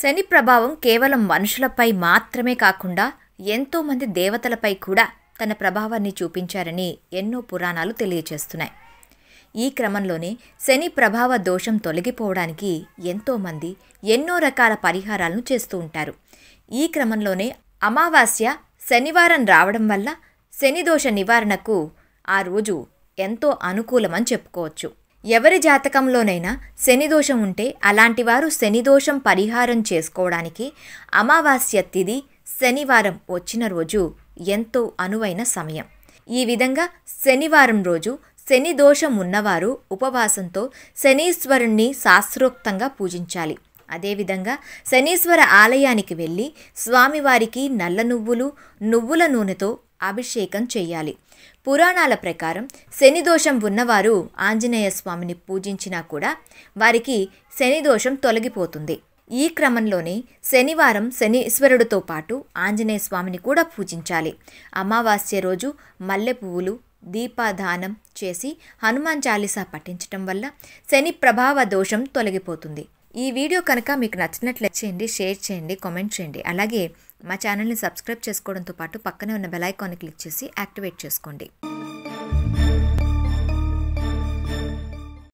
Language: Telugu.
శని ప్రభావం కేవలం మనుషులపై మాత్రమే కాకుండా ఎంతోమంది దేవతలపై కూడా తన ప్రభావాన్ని చూపించారని ఎన్నో పురాణాలు తెలియచేస్తున్నాయి ఈ క్రమంలోనే శని ప్రభావ దోషం తొలగిపోవడానికి ఎంతోమంది ఎన్నో రకాల పరిహారాలను చేస్తూ ఉంటారు ఈ క్రమంలోనే అమావాస్య శనివారం రావడం వల్ల శని దోష నివారణకు ఆ రోజు ఎంతో అనుకూలమని చెప్పుకోవచ్చు ఎవరి జాతకంలోనైనా శనిదోషం ఉంటే అలాంటివారు శనిదోషం పరిహారం చేసుకోవడానికి అమావాస్య తిది శనివారం వచ్చిన రోజు ఎంతో అనువైన సమయం ఈ విధంగా శనివారం రోజు శని దోషం ఉన్నవారు ఉపవాసంతో శనీశ్వరుణ్ణి శాస్త్రోక్తంగా పూజించాలి అదేవిధంగా శనీశ్వర ఆలయానికి వెళ్ళి స్వామివారికి నల్ల నువ్వులు నువ్వుల నూనెతో అభిషేకం చేయాలి పురాణాల ప్రకారం శనిదోషం ఉన్నవారు ఆంజనేయ స్వామిని పూజించినా కూడా వారికి శనిదోషం తొలగిపోతుంది ఈ క్రమంలోనే శనివారం శనీశ్వరుడితో పాటు ఆంజనేయ స్వామిని కూడా పూజించాలి అమావాస్య రోజు మల్లె పువ్వులు దీపాదానం చేసి హనుమాన్ చాలీసా పఠించటం వల్ల శని ప్రభావ దోషం తొలగిపోతుంది ఈ వీడియో కనుక మీకు నచ్చినట్లు చేయండి షేర్ చేయండి కామెంట్ చేయండి అలాగే మా ఛానల్ని సబ్స్క్రైబ్ చేసుకోవడంతో పాటు పక్కనే ఉన్న బెల్ ఐకాన్ని క్లిక్ చేసి యాక్టివేట్ చేసుకోండి